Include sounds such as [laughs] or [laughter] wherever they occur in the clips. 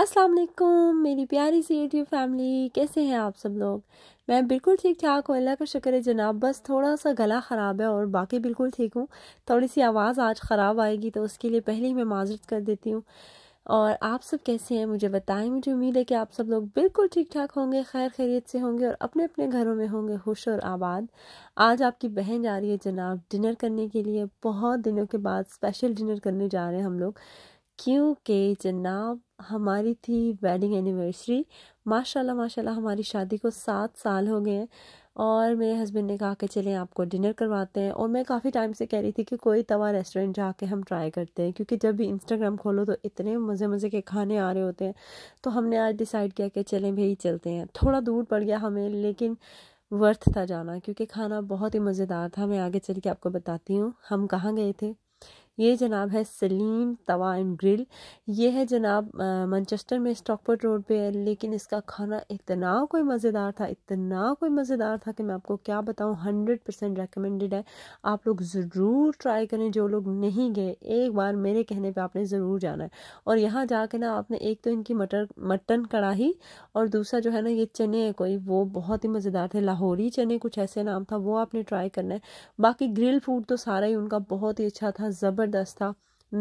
अस्सलाम वालेकुम मेरी प्यारी सी यूट्यूब फैमिली कैसे हैं आप सब लोग मैं बिल्कुल ठीक ठाक हूँ अल्लाह का शुक्र है जनाब बस थोड़ा सा गला ख़राब है और बाकी बिल्कुल ठीक हूँ थोड़ी सी आवाज़ आज ख़राब आएगी तो उसके लिए पहले ही मैं माजरत कर देती हूँ और आप सब कैसे हैं मुझे बताएं मुझे उम्मीद है कि आप सब लोग बिल्कुल ठीक ठाक होंगे खैर खैरियत से होंगे और अपने अपने घरों में होंगे खुश और आबाद आज आपकी बहन जा रही है जनाब डिनर करने के लिए बहुत दिनों के बाद स्पेशल डिनर करने जा रहे हैं हम लोग क्योंकि जनाब हमारी थी वेडिंग एनिवर्सरी माशाल्लाह माशाल्लाह हमारी शादी को सात साल हो गए हैं और मेरे हस्बैंड ने कहा कि चलें आपको डिनर करवाते हैं और मैं काफ़ी टाइम से कह रही थी कि कोई तवा रेस्टोरेंट जाके हम ट्राई करते हैं क्योंकि जब भी इंस्टाग्राम खोलो तो इतने मज़े मज़े के खाने आ रहे होते हैं तो हमने आज डिसाइड किया कि चलें भाई चलते हैं थोड़ा दूर पड़ गया हमें लेकिन वर्थ था जाना क्योंकि खाना बहुत ही मज़ेदार था मैं आगे चल के आपको बताती हूँ हम कहाँ गए थे ये जनाब है सलीम तवा एंड ग्रिल ये है जनाब मंचेस्टर में स्टॉकपोर्ट रोड पे है लेकिन इसका खाना इतना कोई मज़ेदार था इतना कोई मज़ेदार था कि मैं आपको क्या बताऊँ हंड्रेड परसेंट रिकमेंडेड है आप लोग ज़रूर ट्राई करें जो लोग नहीं गए एक बार मेरे कहने पर आपने ज़रूर जाना है और यहाँ जा ना आपने एक तो इनकी मटर मटन कढ़ाही और दूसरा जो है ना ये चने कोई वो बहुत ही मज़ेदार थे लाहौरी चने कुछ ऐसे नाम था वो आपने ट्राई करना है बाकी ग्रिल फूड तो सारा ही उनका बहुत ही अच्छा था ज़बर ज़बरदस्त था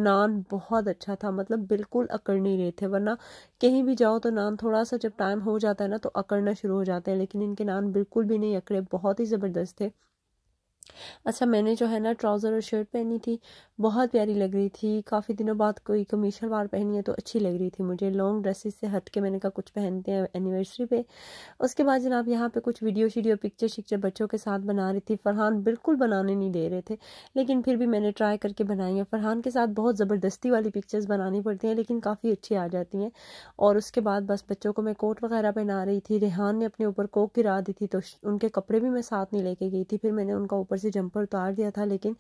नान बहुत अच्छा था मतलब बिल्कुल अकड़ नहीं रहे थे वरना कहीं भी जाओ तो नान थोड़ा सा जब टाइम हो जाता है ना तो अकड़ना शुरू हो जाते हैं लेकिन इनके नान बिल्कुल भी नहीं अकड़े बहुत ही ज़बरदस्त थे अच्छा मैंने जो है ना ट्राउज़र और शर्ट पहनी थी बहुत प्यारी लग रही थी काफ़ी दिनों बाद कोई कमी शलवार पहनी है तो अच्छी लग रही थी मुझे लॉन्ग ड्रेसेस से हट के मैंने कहा कुछ पहनते हैं एनिवर्सरी पे उसके बाद जनाब यहाँ पे कुछ वीडियो शीडियो पिक्चर शिक्चर बच्चों के साथ बना रही थी फरहान बिल्कुल बनाने नहीं दे रहे थे लेकिन फिर भी मैंने ट्राई करके बनाई है फरहान के साथ बहुत ज़बरदस्ती वाली पिक्चर्स बनानी पड़ती हैं लेकिन काफ़ी अच्छी आ जाती हैं और उसके बाद बस बच्चों को मैं कोट वगैरह पहना रही थी रेहान ने अपने ऊपर कोक गिरा दी थी तो उनके कपड़े भी मैं साथ नहीं लेके गई थी फिर मैंने उनका ऊपर से जंपर उतार दिया था लेकिन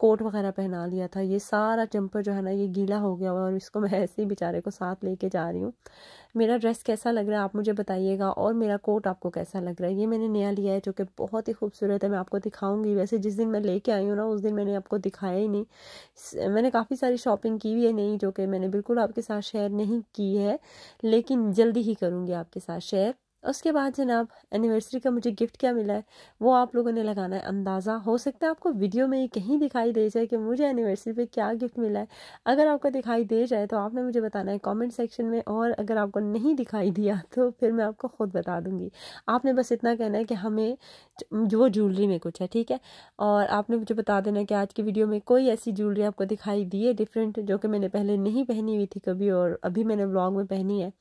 कोट वगैरह पहना लिया था ये सारा जंपर जो है ना ये गीला हो गया और इसको मैं ऐसे ही बेचारे को साथ लेके जा रही हूँ मेरा ड्रेस कैसा लग रहा है आप मुझे बताइएगा और मेरा कोट आपको कैसा लग रहा है ये मैंने नया लिया है जो कि बहुत ही खूबसूरत है मैं आपको दिखाऊंगी वैसे जिस दिन मैं लेके आई हूँ ना उस दिन मैंने आपको दिखाया ही नहीं मैंने काफ़ी सारी शॉपिंग की हुई है नहीं जो कि मैंने बिल्कुल आपके साथ शेयर नहीं की है लेकिन जल्दी ही करूँगी आपके साथ शेयर उसके बाद जनाब एनिवर्सरी का मुझे गिफ्ट क्या मिला है वो आप लोगों ने लगाना है अंदाज़ा हो सकता है आपको वीडियो में ही कहीं दिखाई दे जाए कि मुझे एनिवर्सरी पे क्या गिफ्ट मिला है अगर आपको दिखाई दे जाए तो आपने मुझे बताना है कमेंट सेक्शन में और अगर आपको नहीं दिखाई दिया तो फिर मैं आपको ख़ुद बता दूँगी आपने बस इतना कहना है कि हमें वो ज्वेलरी में कुछ है ठीक है और आपने मुझे बता देना कि आज की वीडियो में कोई ऐसी ज्वेलरी आपको दिखाई दी है डिफरेंट जो कि मैंने पहले नहीं पहनी हुई थी कभी और अभी मैंने ब्लॉग में पहनी है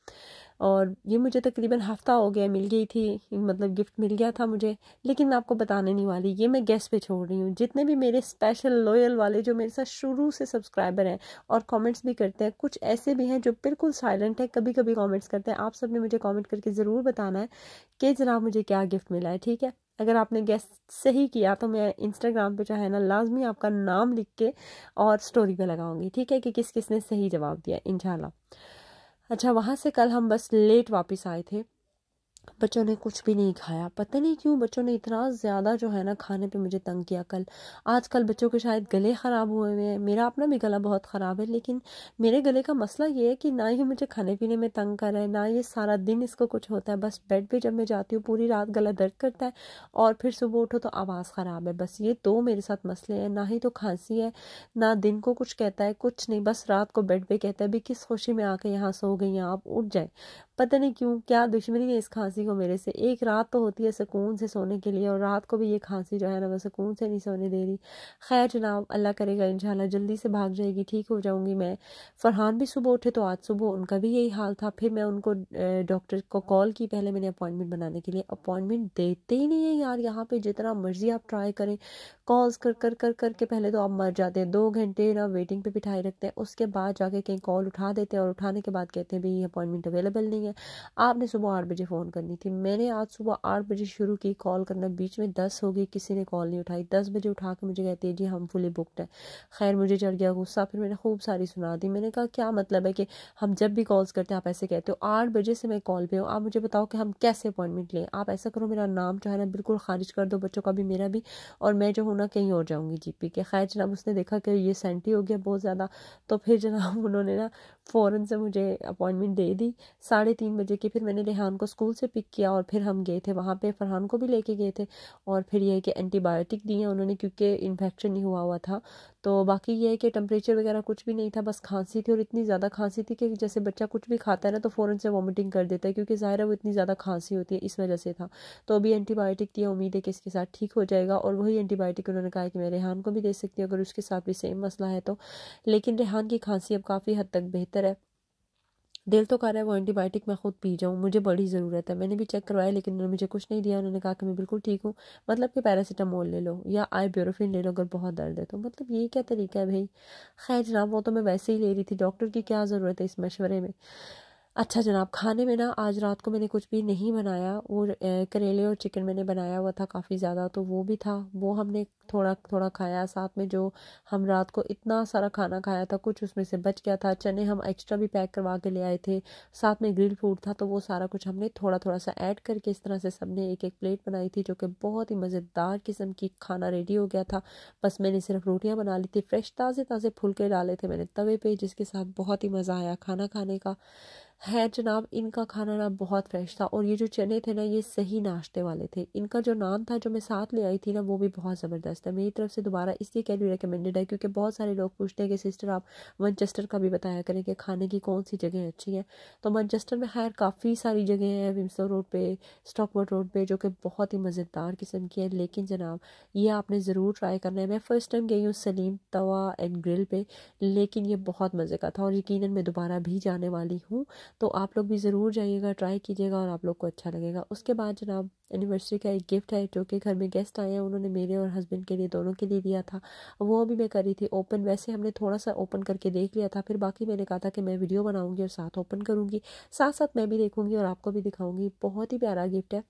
और ये मुझे तकरीबन हफ़्ता हो गया मिल गई थी मतलब गिफ्ट मिल गया था मुझे लेकिन मैं आपको बताने नहीं वाली ये मैं गेस्ट पे छोड़ रही हूँ जितने भी मेरे स्पेशल लॉयल वाले जो मेरे साथ शुरू से सब्सक्राइबर हैं और कमेंट्स भी करते हैं कुछ ऐसे भी हैं जो बिल्कुल साइलेंट है कभी कभी कॉमेंट्स करते हैं आप सब ने मुझे कॉमेंट करके ज़रूर बताना है कि जनाब मुझे क्या गिफ्ट मिला है ठीक है अगर आपने गेस्ट सही किया तो मैं इंस्टाग्राम पे जो है ना लाजमी आपका नाम लिख के और स्टोरी पे लगाऊंगी ठीक है कि किस किसने सही जवाब दिया इनशाला अच्छा वहाँ से कल हम बस लेट वापस आए थे बच्चों ने कुछ भी नहीं खाया पता नहीं क्यों बच्चों ने इतना ज़्यादा जो है ना खाने पे मुझे तंग किया कल आजकल बच्चों के शायद गले ख़राब हुए हुए हैं मेरा अपना भी गला बहुत ख़राब है लेकिन मेरे गले का मसला ये है कि ना ही मुझे खाने पीने में तंग कर रहा है ना ये सारा दिन इसको कुछ होता है बस बेड पर जब मैं जाती हूँ पूरी रात गला दर्द करता है और फिर सुबह उठो तो आवाज़ ख़राब है बस ये दो मेरे साथ मसले हैं ना ही तो खांसी है ना दिन को कुछ कहता है कुछ नहीं बस रात को बेड पर कहता है भी किस खुशी में आके यहाँ सो गई आप उठ जाए पता नहीं क्यों क्या दुश्मनी है इस खांसी को मेरे से एक रात तो होती है सुकून से सोने के लिए और रात को भी ये खांसी जो है ना वह सुकून से नहीं सोने दे रही खैर जनाब अल्लाह करेगा इन जल्दी से भाग जाएगी ठीक हो जाऊँगी मैं फरहान भी सुबह उठे तो आज सुबह उनका भी यही हाल था फिर मैं उनको डॉक्टर को कॉल की पहले मैंने अपॉइंटमेंट बनाने के लिए अपॉइंटमेंट देते ही नहीं है यार यहाँ पर जितना मर्जी आप ट्राई करें कॉल्स कर कर कर करके पहले तो आप मर जाते हैं दो घंटे ना वेटिंग पर बिठाए रखते हैं उसके बाद जाके कहीं कॉल उठा देते हैं और उठाने के बाद कहते हैं भाई अपॉइंटमेंट अवेलेबल नहीं नहीं है आपने सुबह आठ बजे फ़ोन करनी थी मैंने आज सुबह आठ बजे शुरू की कॉल करना बीच में दस हो गई किसी ने कॉल नहीं उठाई दस बजे उठा के मुझे कहती है जी हम फुली बुकड है खैर मुझे चढ़ गया गुस्सा फिर मैंने खूब सारी सुना दी मैंने कहा क्या मतलब है कि हम जब भी कॉल्स करते हैं आप ऐसे कहते हो आठ बजे से मैं कॉल पर हूँ आप मुझे बताओ कि हम कैसे अपॉइंटमेंट लें आप ऐसा करो मेरा नाम जो है ना बिल्कुल खारिज कर दो बच्चों का भी मेरा भी और मैं जो हूँ ना कहीं और जाऊँगी जी पी के खैर जनाब उसने देखा कि ये सेंटी हो गया बहुत ज़्यादा तो फिर जनाब उन्होंने ना फ़ौरन से मुझे अपॉइंटमेंट दे दी साढ़े साढ़े तीन बजे के फिर मैंने रेहान को स्कूल से पिक किया और फिर हम गए थे वहाँ पे फरहान को भी लेके गए थे और फिर यह है कि एंटीबायोटिक दिए उन्होंने क्योंकि इन्फेक्शन नहीं हुआ हुआ था तो बाकी ये है कि टेम्परेचर वगैरह कुछ भी नहीं था बस खांसी थी और इतनी ज़्यादा खांसी थी कि जैसे बच्चा कुछ भी खाता है ना तो फ़ौरन से वॉमिटिंग कर देता है क्योंकि ज़ाहिर है वो इतनी ज़्यादा खांसी होती है इस वजह से था तो अभी एंटीबायोटिक दिया उम्मीद है कि इसके साथ ठीक हो जाएगा और वही एंटीबायोटिक उन्होंने कहा कि मैं रेहान को भी दे सकती हूँ अगर उसके साथ भी सेम मसला है तो लेकिन रेहान की खांसी अब काफ़ी हद तक बेहतर है दिल तो कर रहा है वो एंटीबायोटिक मैं खुद पी जाऊँ मुझे बड़ी ज़रूरत है मैंने भी चेक करवाया लेकिन उन्होंने मुझे कुछ नहीं दिया उन्होंने कहा कि मैं बिल्कुल ठीक हूँ मतलब कि पैरासीटामोल ले लो या आई ब्योरोफिन ले लो अगर बहुत दर्द है तो मतलब ये क्या तरीका है भाई खैर जनाब वो तो मैं वैसे ही ले रही थी डॉक्टर की क्या ज़रूरत है इस मशवरे में अच्छा जनाब खाने में ना आज रात को मैंने कुछ भी नहीं बनाया वो करेले और चिकन मैंने बनाया हुआ था काफ़ी ज़्यादा तो वो भी था वो हमने थोड़ा थोड़ा खाया साथ में जो हम रात को इतना सारा खाना खाया था कुछ उसमें से बच गया था चने हम एक्स्ट्रा भी पैक करवा के ले आए थे साथ में ग्रिल फूड था तो वो सारा कुछ हमने थोड़ा थोड़ा सा ऐड करके इस तरह से सबने एक एक प्लेट बनाई थी जो कि बहुत ही मज़ेदार किस्म की खाना रेडी हो गया था बस मैंने सिर्फ रोटियाँ बना ली थी फ्रेश ताज़े ताज़े फुलके डाले थे मैंने तवे पर जिसके साथ बहुत ही मज़ा आया खाना खाने का है जनाब इनका खाना ना बहुत फ्रेश था और ये जो चने थे ना ये सही नाश्ते वाले थे इनका जो नान था जो मैं साथ ले आई थी ना वो भी बहुत ज़बरदस्त है मेरी तरफ से दोबारा इसलिए कैरी रिकमेंडेड है क्योंकि बहुत सारे लोग पूछते हैं कि सिस्टर आप मनचेस्टर का भी बताया करें कि खाने की कौन सी जगह अच्छी हैं तो मनचेस्टर में खैर काफ़ी सारी जगह हैं विम्सो रोड पर स्टॉकवर्ड रोड पर जो कि बहुत ही मज़ेदार किस्म की है लेकिन जनाब ये आपने ज़रूर ट्राई करना है मैं फ़र्स्ट टाइम गई हूँ सलीम तवा एंड ग्रिल पर लेकिन ये बहुत मज़े का था और यकीन मैं दोबारा भी जाने वाली हूँ तो आप लोग भी ज़रूर जाइएगा ट्राई कीजिएगा और आप लोग को अच्छा लगेगा उसके बाद जनाब एनिवर्सरी का एक गिफ्ट है जो कि घर में गेस्ट आए हैं उन्होंने मेरे और हस्बैंड के लिए दोनों के लिए दिया था वो अभी मैं कर रही थी ओपन वैसे हमने थोड़ा सा ओपन करके देख लिया था फिर बाकी मैंने कहा था कि मैं वीडियो बनाऊँगी और साथ ओपन करूँगी साथ साथ मैं भी देखूँगी और आपको भी दिखाऊँगी बहुत ही प्यारा गिफ्ट है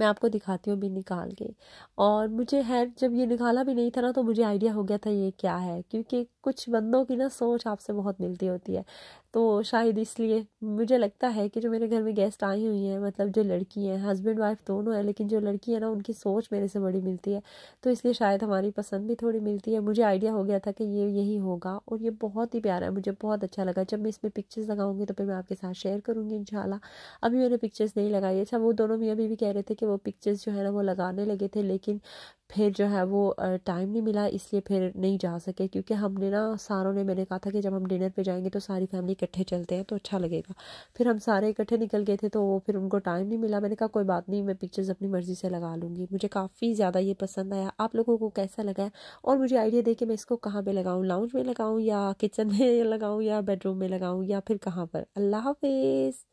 मैं आपको दिखाती हूँ भी निकाल के और मुझे है जब ये निकाला भी नहीं था ना तो मुझे आइडिया हो गया था ये क्या है क्योंकि कुछ बंदों की ना सोच आपसे बहुत मिलती होती है तो शायद इसलिए मुझे लगता है कि जो मेरे घर में गेस्ट आई हुई हैं मतलब जो लड़की हैं हस्बैंड वाइफ दोनों हैं लेकिन जो लड़की है ना उनकी सोच मेरे से बड़ी मिलती है तो इसलिए शायद हमारी पसंद भी थोड़ी मिलती है मुझे आइडिया हो गया था कि ये यही होगा और ये बहुत ही प्यारा है मुझे बहुत अच्छा लगा जब मैं इसमें पिक्चर्स लगाऊंगी तो फिर मैं आपके साथ शेयर करूँगी इन अभी मैंने पिक्चर्स नहीं लगाई अच्छा वो दोनों मियाँ भी कह रहे थे कि वो पिक्चर्स जो है ना वो लगाने लगे थे लेकिन फिर जो है वो टाइम नहीं मिला इसलिए फिर नहीं जा सके क्योंकि हमने ना सारों ने मैंने कहा था कि जब हम डिनर पे जाएंगे तो सारी फैमिली इकट्ठे चलते हैं तो अच्छा लगेगा फिर हम सारे इकट्ठे निकल गए थे तो फिर उनको टाइम नहीं मिला मैंने कहा कोई बात नहीं मैं पिक्चर्स अपनी मर्ज़ी से लगा लूँगी मुझे काफ़ी ज़्यादा ये पसंद आया आप लोगों को कैसा लगा है और मुझे आइडिया दे कि मैं इसको कहाँ पर लगाऊँ लाउंज में लगाऊँ या किचन में [laughs] लगाऊँ या बेडरूम में लगाऊँ या फिर कहाँ पर अल्लाह हाफिज़